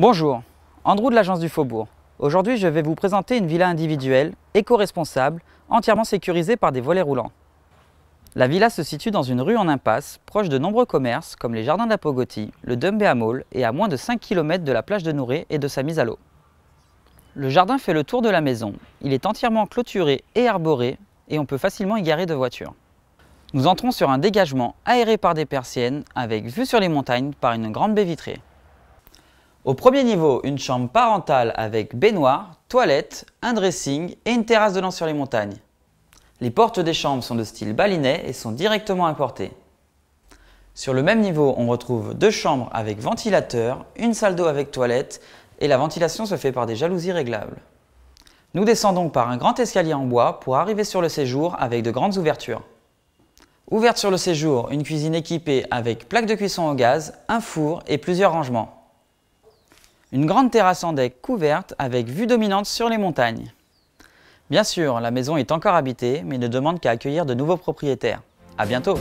Bonjour, Andrew de l'agence du Faubourg. Aujourd'hui, je vais vous présenter une villa individuelle, éco-responsable, entièrement sécurisée par des volets roulants. La villa se situe dans une rue en impasse, proche de nombreux commerces comme les jardins de le Dumbe à Mall et à moins de 5 km de la plage de Nouré et de sa mise à l'eau. Le jardin fait le tour de la maison, il est entièrement clôturé et arboré et on peut facilement y garer de voitures. Nous entrons sur un dégagement aéré par des persiennes avec vue sur les montagnes par une grande baie vitrée. Au premier niveau, une chambre parentale avec baignoire, toilette, un dressing et une terrasse donnant sur les montagnes. Les portes des chambres sont de style balinais et sont directement importées. Sur le même niveau, on retrouve deux chambres avec ventilateur, une salle d'eau avec toilette et la ventilation se fait par des jalousies réglables. Nous descendons par un grand escalier en bois pour arriver sur le séjour avec de grandes ouvertures. Ouverte sur le séjour, une cuisine équipée avec plaque de cuisson au gaz, un four et plusieurs rangements. Une grande terrasse en deck couverte avec vue dominante sur les montagnes. Bien sûr, la maison est encore habitée, mais ne demande qu'à accueillir de nouveaux propriétaires. À bientôt